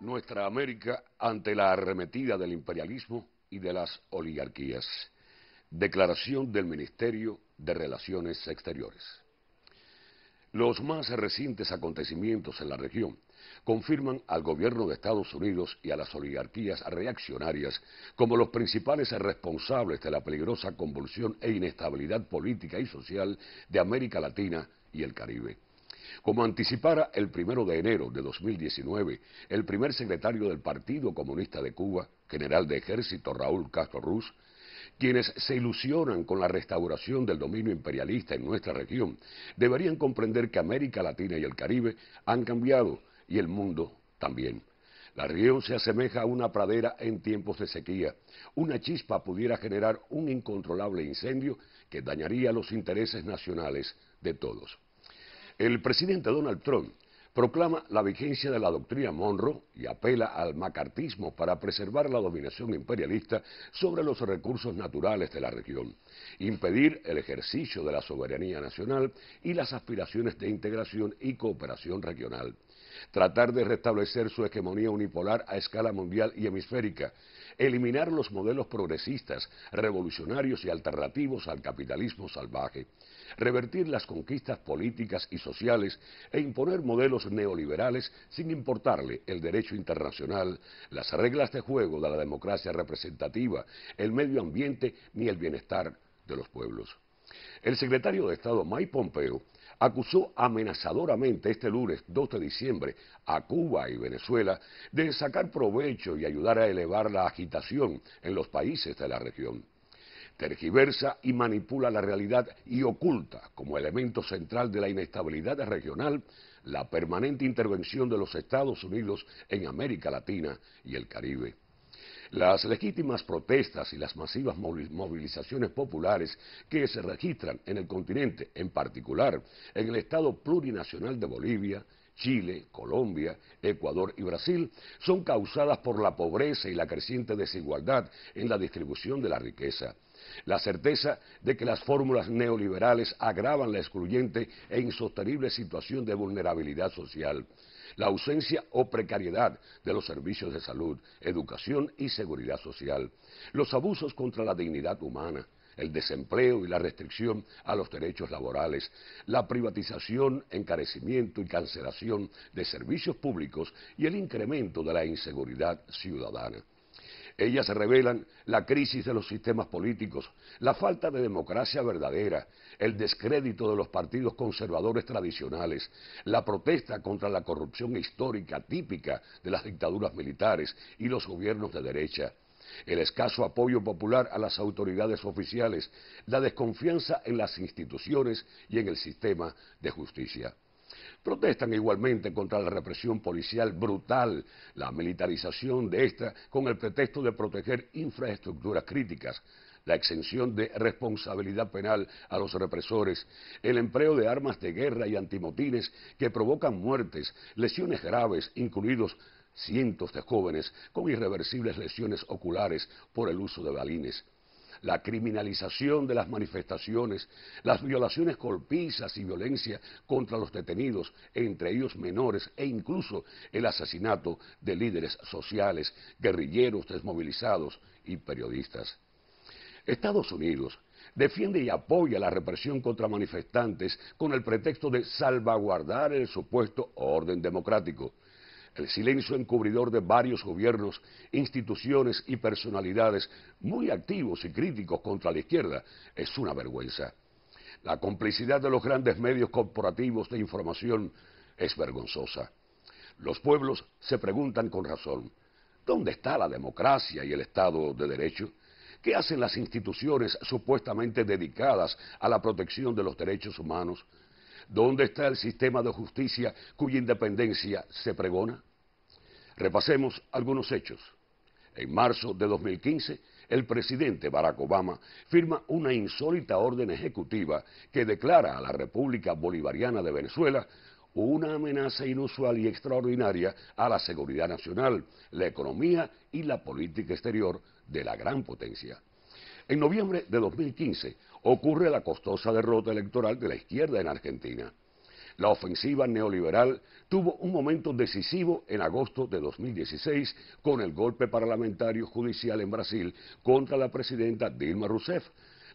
nuestra América ante la arremetida del imperialismo y de las oligarquías. Declaración del Ministerio de Relaciones Exteriores. Los más recientes acontecimientos en la región confirman al gobierno de Estados Unidos y a las oligarquías reaccionarias como los principales responsables de la peligrosa convulsión e inestabilidad política y social de América Latina y el Caribe. Como anticipara el primero de enero de 2019 el primer secretario del Partido Comunista de Cuba, general de ejército Raúl Castro Ruz, quienes se ilusionan con la restauración del dominio imperialista en nuestra región, deberían comprender que América Latina y el Caribe han cambiado y el mundo también. La región se asemeja a una pradera en tiempos de sequía. Una chispa pudiera generar un incontrolable incendio que dañaría los intereses nacionales de todos. El presidente Donald Trump proclama la vigencia de la doctrina Monroe y apela al macartismo para preservar la dominación imperialista sobre los recursos naturales de la región, impedir el ejercicio de la soberanía nacional y las aspiraciones de integración y cooperación regional, tratar de restablecer su hegemonía unipolar a escala mundial y hemisférica, eliminar los modelos progresistas, revolucionarios y alternativos al capitalismo salvaje, revertir las conquistas políticas y sociales e imponer modelos neoliberales sin importarle el derecho internacional, las reglas de juego de la democracia representativa, el medio ambiente ni el bienestar de los pueblos. El secretario de Estado Mike Pompeo acusó amenazadoramente este lunes 2 de diciembre a Cuba y Venezuela de sacar provecho y ayudar a elevar la agitación en los países de la región tergiversa y manipula la realidad y oculta como elemento central de la inestabilidad regional la permanente intervención de los Estados Unidos en América Latina y el Caribe. Las legítimas protestas y las masivas movilizaciones populares que se registran en el continente, en particular en el Estado plurinacional de Bolivia, Chile, Colombia, Ecuador y Brasil, son causadas por la pobreza y la creciente desigualdad en la distribución de la riqueza. La certeza de que las fórmulas neoliberales agravan la excluyente e insostenible situación de vulnerabilidad social la ausencia o precariedad de los servicios de salud, educación y seguridad social, los abusos contra la dignidad humana, el desempleo y la restricción a los derechos laborales, la privatización, encarecimiento y cancelación de servicios públicos y el incremento de la inseguridad ciudadana. Ellas revelan la crisis de los sistemas políticos, la falta de democracia verdadera, el descrédito de los partidos conservadores tradicionales, la protesta contra la corrupción histórica típica de las dictaduras militares y los gobiernos de derecha, el escaso apoyo popular a las autoridades oficiales, la desconfianza en las instituciones y en el sistema de justicia. Protestan igualmente contra la represión policial brutal, la militarización de esta con el pretexto de proteger infraestructuras críticas, la exención de responsabilidad penal a los represores, el empleo de armas de guerra y antimotines que provocan muertes, lesiones graves, incluidos cientos de jóvenes con irreversibles lesiones oculares por el uso de balines la criminalización de las manifestaciones, las violaciones golpizas y violencia contra los detenidos, entre ellos menores, e incluso el asesinato de líderes sociales, guerrilleros desmovilizados y periodistas. Estados Unidos defiende y apoya la represión contra manifestantes con el pretexto de salvaguardar el supuesto orden democrático el silencio encubridor de varios gobiernos, instituciones y personalidades muy activos y críticos contra la izquierda es una vergüenza. La complicidad de los grandes medios corporativos de información es vergonzosa. Los pueblos se preguntan con razón, ¿dónde está la democracia y el Estado de Derecho? ¿Qué hacen las instituciones supuestamente dedicadas a la protección de los derechos humanos? ¿Dónde está el sistema de justicia cuya independencia se pregona? Repasemos algunos hechos. En marzo de 2015, el presidente Barack Obama firma una insólita orden ejecutiva que declara a la República Bolivariana de Venezuela una amenaza inusual y extraordinaria a la seguridad nacional, la economía y la política exterior de la gran potencia. En noviembre de 2015 ocurre la costosa derrota electoral de la izquierda en Argentina. La ofensiva neoliberal tuvo un momento decisivo en agosto de 2016 con el golpe parlamentario judicial en Brasil contra la presidenta Dilma Rousseff.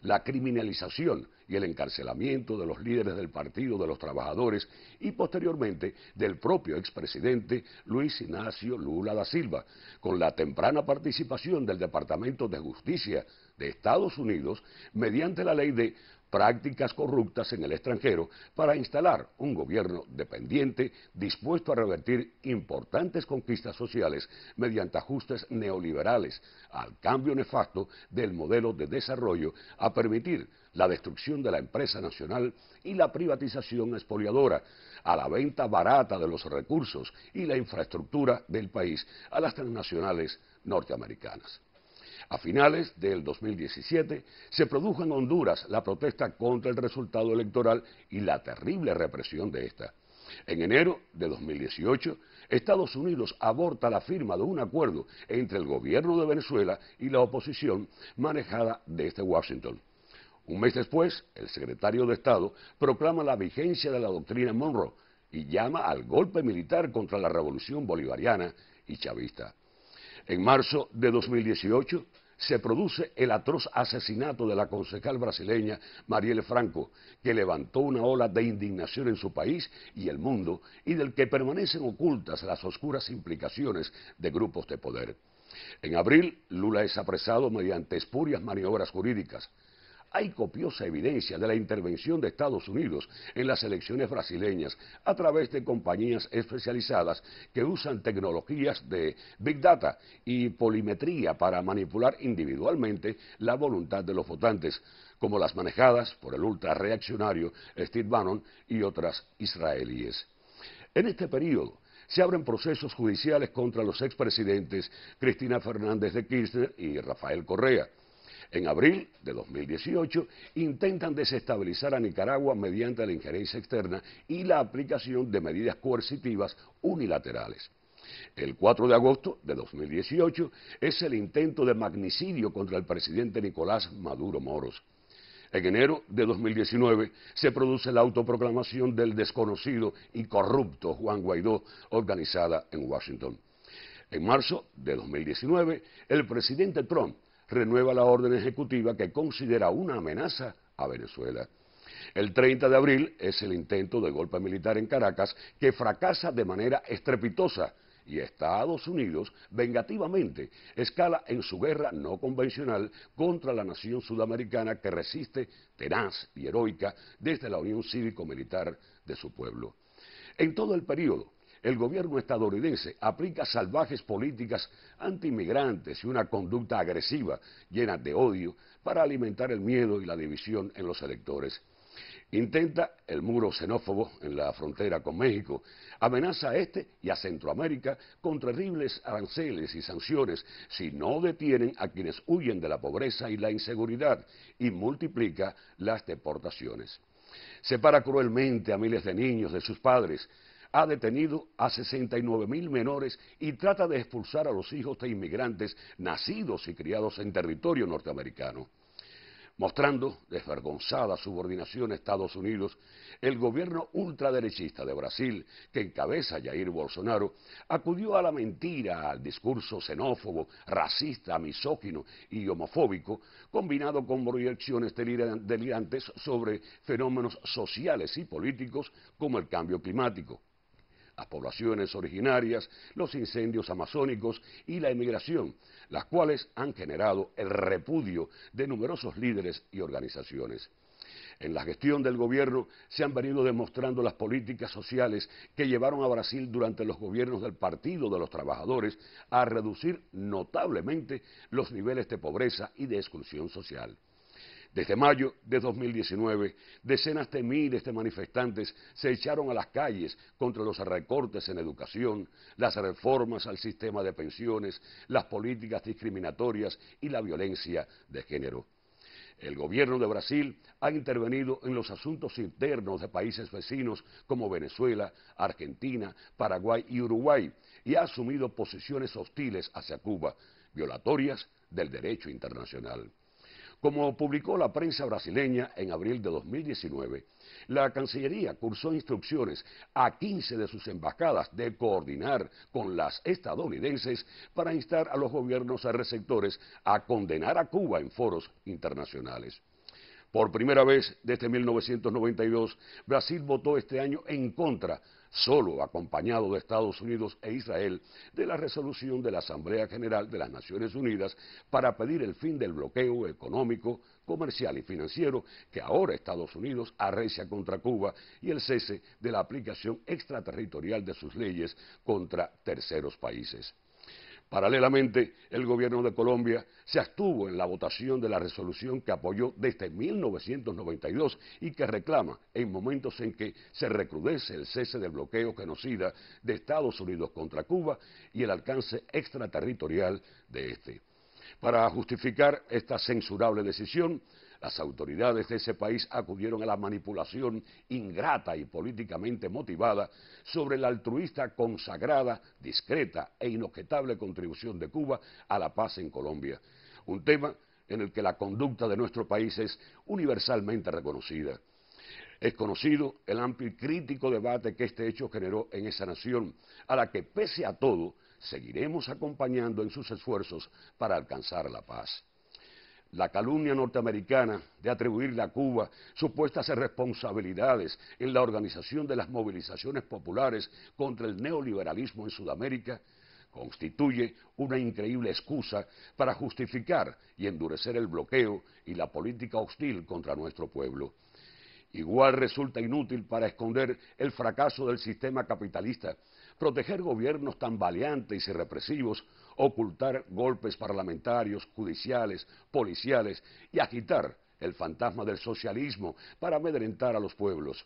La criminalización y el encarcelamiento de los líderes del Partido de los Trabajadores y posteriormente del propio expresidente Luis Ignacio Lula da Silva, con la temprana participación del Departamento de Justicia de Estados Unidos mediante la ley de prácticas corruptas en el extranjero para instalar un gobierno dependiente dispuesto a revertir importantes conquistas sociales mediante ajustes neoliberales al cambio nefasto del modelo de desarrollo a permitir la destrucción de la empresa nacional y la privatización expoliadora, a la venta barata de los recursos y la infraestructura del país a las transnacionales norteamericanas. A finales del 2017 se produjo en Honduras la protesta contra el resultado electoral y la terrible represión de esta. En enero de 2018, Estados Unidos aborta la firma de un acuerdo entre el gobierno de Venezuela y la oposición manejada desde este Washington. Un mes después, el secretario de Estado proclama la vigencia de la doctrina Monroe y llama al golpe militar contra la revolución bolivariana y chavista. En marzo de 2018 se produce el atroz asesinato de la concejal brasileña Marielle Franco, que levantó una ola de indignación en su país y el mundo y del que permanecen ocultas las oscuras implicaciones de grupos de poder. En abril, Lula es apresado mediante espurias maniobras jurídicas hay copiosa evidencia de la intervención de Estados Unidos en las elecciones brasileñas a través de compañías especializadas que usan tecnologías de Big Data y polimetría para manipular individualmente la voluntad de los votantes, como las manejadas por el ultrarreaccionario Steve Bannon y otras israelíes. En este periodo, se abren procesos judiciales contra los expresidentes Cristina Fernández de Kirchner y Rafael Correa. En abril de 2018 intentan desestabilizar a Nicaragua mediante la injerencia externa y la aplicación de medidas coercitivas unilaterales. El 4 de agosto de 2018 es el intento de magnicidio contra el presidente Nicolás Maduro Moros. En enero de 2019 se produce la autoproclamación del desconocido y corrupto Juan Guaidó, organizada en Washington. En marzo de 2019, el presidente Trump renueva la orden ejecutiva que considera una amenaza a Venezuela. El 30 de abril es el intento de golpe militar en Caracas que fracasa de manera estrepitosa y Estados Unidos vengativamente escala en su guerra no convencional contra la nación sudamericana que resiste tenaz y heroica desde la Unión Cívico-Militar de su pueblo. En todo el periodo, el gobierno estadounidense aplica salvajes políticas antimigrantes y una conducta agresiva llena de odio para alimentar el miedo y la división en los electores. Intenta el muro xenófobo en la frontera con México. Amenaza a este y a Centroamérica con terribles aranceles y sanciones si no detienen a quienes huyen de la pobreza y la inseguridad y multiplica las deportaciones. Separa cruelmente a miles de niños de sus padres ha detenido a 69 menores y trata de expulsar a los hijos de inmigrantes nacidos y criados en territorio norteamericano. Mostrando desvergonzada subordinación a Estados Unidos, el gobierno ultraderechista de Brasil, que encabeza Jair Bolsonaro, acudió a la mentira, al discurso xenófobo, racista, misógino y homofóbico, combinado con proyecciones delirantes sobre fenómenos sociales y políticos como el cambio climático las poblaciones originarias, los incendios amazónicos y la emigración, las cuales han generado el repudio de numerosos líderes y organizaciones. En la gestión del gobierno se han venido demostrando las políticas sociales que llevaron a Brasil durante los gobiernos del Partido de los Trabajadores a reducir notablemente los niveles de pobreza y de exclusión social. Desde mayo de 2019, decenas de miles de manifestantes se echaron a las calles contra los recortes en educación, las reformas al sistema de pensiones, las políticas discriminatorias y la violencia de género. El gobierno de Brasil ha intervenido en los asuntos internos de países vecinos como Venezuela, Argentina, Paraguay y Uruguay y ha asumido posiciones hostiles hacia Cuba, violatorias del derecho internacional. Como publicó la prensa brasileña en abril de 2019, la Cancillería cursó instrucciones a 15 de sus embajadas de coordinar con las estadounidenses para instar a los gobiernos receptores a condenar a Cuba en foros internacionales. Por primera vez desde 1992, Brasil votó este año en contra, solo acompañado de Estados Unidos e Israel, de la resolución de la Asamblea General de las Naciones Unidas para pedir el fin del bloqueo económico, comercial y financiero que ahora Estados Unidos arrecia contra Cuba y el cese de la aplicación extraterritorial de sus leyes contra terceros países. Paralelamente, el gobierno de Colombia se abstuvo en la votación de la resolución que apoyó desde 1992 y que reclama en momentos en que se recrudece el cese del bloqueo genocida de Estados Unidos contra Cuba y el alcance extraterritorial de este. Para justificar esta censurable decisión, las autoridades de ese país acudieron a la manipulación ingrata y políticamente motivada sobre la altruista, consagrada, discreta e inobjetable contribución de Cuba a la paz en Colombia. Un tema en el que la conducta de nuestro país es universalmente reconocida. Es conocido el amplio y crítico debate que este hecho generó en esa nación, a la que pese a todo seguiremos acompañando en sus esfuerzos para alcanzar la paz. La calumnia norteamericana de atribuirle a Cuba supuestas responsabilidades en la organización de las movilizaciones populares contra el neoliberalismo en Sudamérica constituye una increíble excusa para justificar y endurecer el bloqueo y la política hostil contra nuestro pueblo. Igual resulta inútil para esconder el fracaso del sistema capitalista proteger gobiernos tan valientes y represivos, ocultar golpes parlamentarios, judiciales, policiales y agitar el fantasma del socialismo para amedrentar a los pueblos.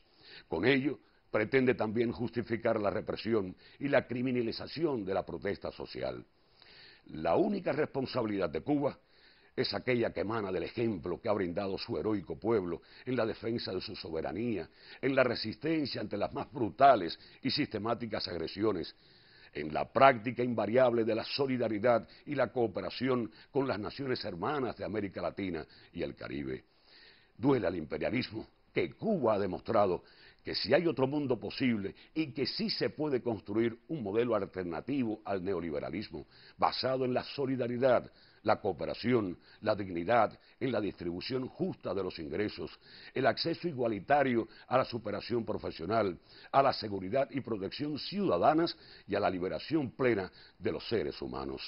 Con ello, pretende también justificar la represión y la criminalización de la protesta social. La única responsabilidad de Cuba es aquella que emana del ejemplo que ha brindado su heroico pueblo en la defensa de su soberanía, en la resistencia ante las más brutales y sistemáticas agresiones, en la práctica invariable de la solidaridad y la cooperación con las naciones hermanas de América Latina y el Caribe. Duele al imperialismo que Cuba ha demostrado que si hay otro mundo posible y que sí se puede construir un modelo alternativo al neoliberalismo, basado en la solidaridad, la cooperación, la dignidad en la distribución justa de los ingresos, el acceso igualitario a la superación profesional, a la seguridad y protección ciudadanas y a la liberación plena de los seres humanos.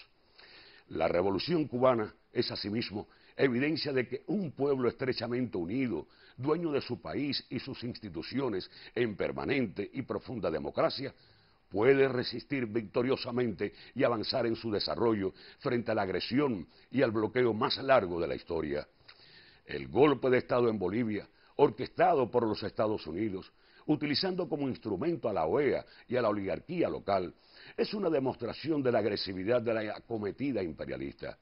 La revolución cubana es asimismo evidencia de que un pueblo estrechamente unido, dueño de su país y sus instituciones en permanente y profunda democracia, puede resistir victoriosamente y avanzar en su desarrollo frente a la agresión y al bloqueo más largo de la historia. El golpe de Estado en Bolivia, orquestado por los Estados Unidos, utilizando como instrumento a la OEA y a la oligarquía local, es una demostración de la agresividad de la acometida imperialista.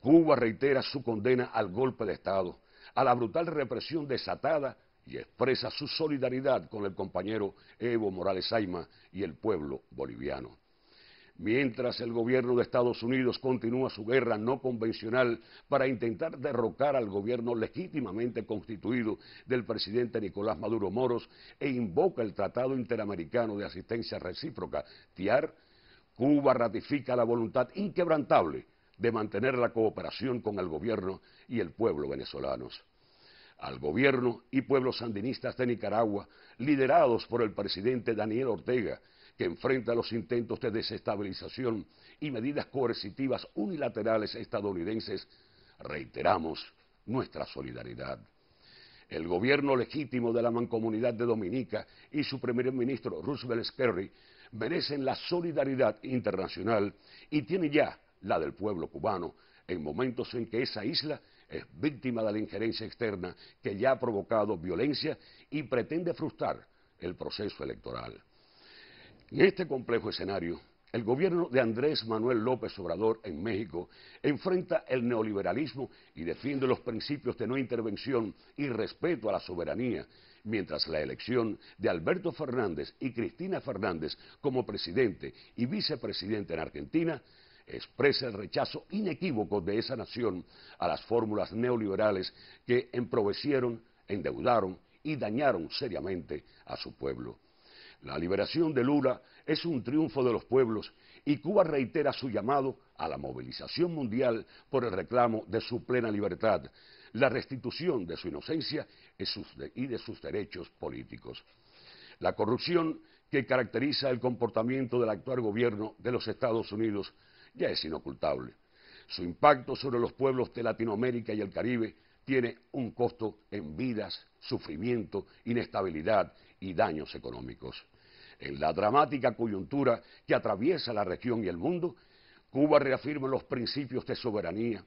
Cuba reitera su condena al golpe de Estado, a la brutal represión desatada y expresa su solidaridad con el compañero Evo Morales Aima y el pueblo boliviano. Mientras el gobierno de Estados Unidos continúa su guerra no convencional para intentar derrocar al gobierno legítimamente constituido del presidente Nicolás Maduro Moros e invoca el Tratado Interamericano de Asistencia Recíproca, TIAR, Cuba ratifica la voluntad inquebrantable de mantener la cooperación con el gobierno y el pueblo venezolanos al gobierno y pueblos sandinistas de Nicaragua, liderados por el presidente Daniel Ortega, que enfrenta los intentos de desestabilización y medidas coercitivas unilaterales estadounidenses, reiteramos nuestra solidaridad. El gobierno legítimo de la Mancomunidad de Dominica y su primer ministro Roosevelt Sperry merecen la solidaridad internacional y tiene ya la del pueblo cubano en momentos en que esa isla es víctima de la injerencia externa que ya ha provocado violencia y pretende frustrar el proceso electoral. En este complejo escenario, el gobierno de Andrés Manuel López Obrador en México enfrenta el neoliberalismo y defiende los principios de no intervención y respeto a la soberanía, mientras la elección de Alberto Fernández y Cristina Fernández como presidente y vicepresidente en Argentina expresa el rechazo inequívoco de esa nación a las fórmulas neoliberales que emprovecieron, endeudaron y dañaron seriamente a su pueblo. La liberación de Lula es un triunfo de los pueblos y Cuba reitera su llamado a la movilización mundial por el reclamo de su plena libertad, la restitución de su inocencia y de sus derechos políticos. La corrupción que caracteriza el comportamiento del actual gobierno de los Estados Unidos ya es inocultable. Su impacto sobre los pueblos de Latinoamérica y el Caribe tiene un costo en vidas, sufrimiento, inestabilidad y daños económicos. En la dramática coyuntura que atraviesa la región y el mundo, Cuba reafirma los principios de soberanía,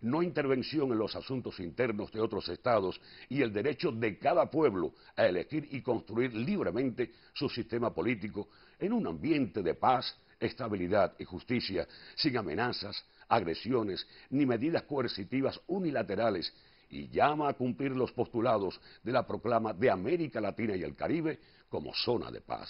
no intervención en los asuntos internos de otros estados y el derecho de cada pueblo a elegir y construir libremente su sistema político en un ambiente de paz, estabilidad y justicia, sin amenazas, agresiones ni medidas coercitivas unilaterales, y llama a cumplir los postulados de la proclama de América Latina y el Caribe como zona de paz.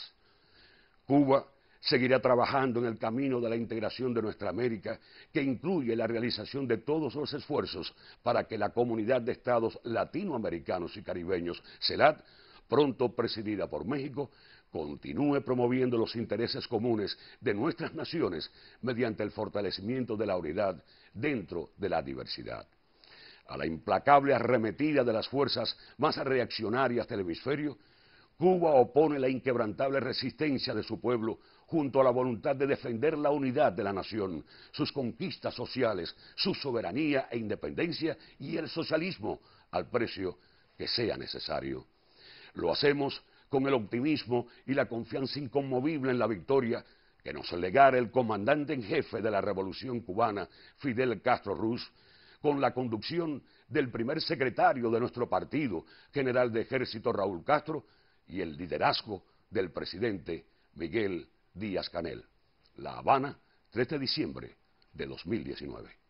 Cuba seguirá trabajando en el camino de la integración de nuestra América, que incluye la realización de todos los esfuerzos para que la comunidad de estados latinoamericanos y caribeños, CELAT, pronto presidida por México, continúe promoviendo los intereses comunes de nuestras naciones mediante el fortalecimiento de la unidad dentro de la diversidad. A la implacable arremetida de las fuerzas más reaccionarias del hemisferio, Cuba opone la inquebrantable resistencia de su pueblo junto a la voluntad de defender la unidad de la nación, sus conquistas sociales, su soberanía e independencia y el socialismo al precio que sea necesario. Lo hacemos con el optimismo y la confianza inconmovible en la victoria que nos legara el comandante en jefe de la Revolución cubana, Fidel Castro Ruz, con la conducción del primer secretario de nuestro partido, general de ejército Raúl Castro, y el liderazgo del presidente Miguel Díaz Canel. La Habana, 3 de diciembre de 2019.